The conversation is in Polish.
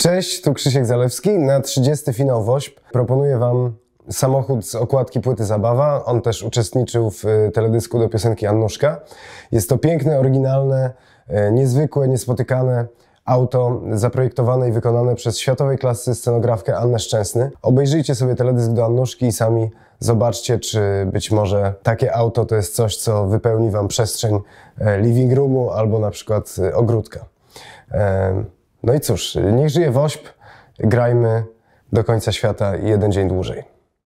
Cześć, tu Krzysiek Zalewski. Na 30. finał WOŚP proponuję Wam samochód z okładki płyty Zabawa. On też uczestniczył w y, teledysku do piosenki Annuszka. Jest to piękne, oryginalne, y, niezwykłe, niespotykane auto zaprojektowane i wykonane przez światowej klasy scenografkę Annę Szczęsny. Obejrzyjcie sobie teledysk do Annuszki i sami zobaczcie, czy być może takie auto to jest coś, co wypełni Wam przestrzeń y, living roomu albo na przykład ogródka. No i cóż, niech żyje WOŚP, grajmy do końca świata i jeden dzień dłużej.